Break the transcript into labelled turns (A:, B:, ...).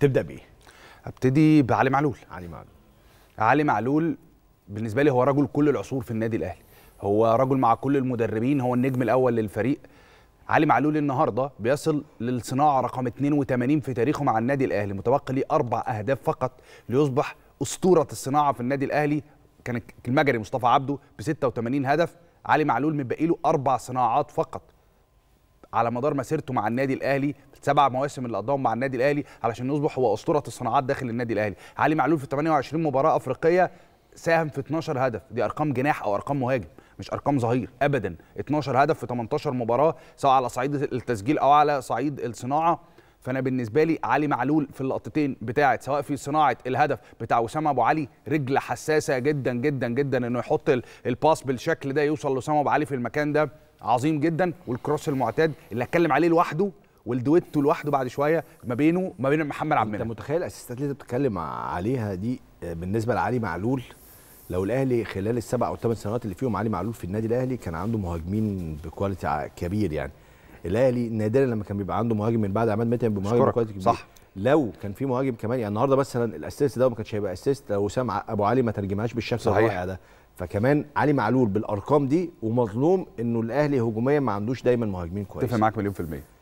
A: تبدا بايه ابتدي بعلي معلول علي معلول علي معلول بالنسبه لي هو رجل كل العصور في النادي الاهلي هو رجل مع كل المدربين هو النجم الاول للفريق علي معلول النهارده بيصل للصناعه رقم 82 في تاريخه مع النادي الاهلي متبقي ليه اربع اهداف فقط ليصبح اسطوره الصناعه في النادي الاهلي كان المجري مصطفى عبده ب 86 هدف علي معلول متبقي له اربع صناعات فقط على مدار مسيرته مع النادي الاهلي السبع مواسم اللي قضاهم مع النادي الاهلي علشان يصبح هو اسطوره الصناعات داخل النادي الاهلي علي معلول في 28 مباراه افريقيه ساهم في 12 هدف دي ارقام جناح او ارقام مهاجم مش ارقام ظهير ابدا 12 هدف في 18 مباراه سواء على صعيد التسجيل او على صعيد الصناعه فانا بالنسبه لي علي معلول في اللقطتين بتاعه سواء في صناعه الهدف بتاع اسامه ابو علي رجل حساسه جدا جدا جدا انه يحط الباس بالشكل ده يوصل لاسامه ابو علي في المكان ده عظيم جدا والكروس المعتاد اللي هتكلم عليه لوحده والدويتو لوحده بعد شويه ما بينه ما بين محمد عبد انت متخيل الاسيستات اللي انت بتتكلم عليها دي آه، بالنسبه لعلي معلول لو
B: الاهلي خلال السبع او الثمان سنوات اللي فيهم علي معلول في النادي الاهلي كان عنده مهاجمين بكواليتي كبير يعني الاهلي نادرا لما كان بيبقى عنده مهاجم من بعد عماد متعب بمهاجم كواليتي كبير صح لو كان في مهاجم كمان يعني النهارده مثلا الاسيست ده ما كانش هيبقى اسيست لو سام ابو علي ما ترجمهاش بالشكل الرائع ده فكمان علي معلول بالارقام دي ومظلوم انه الاهلي هجوميا ما عندوش دايما مهاجمين كويس اتفق معاك مليون في الميه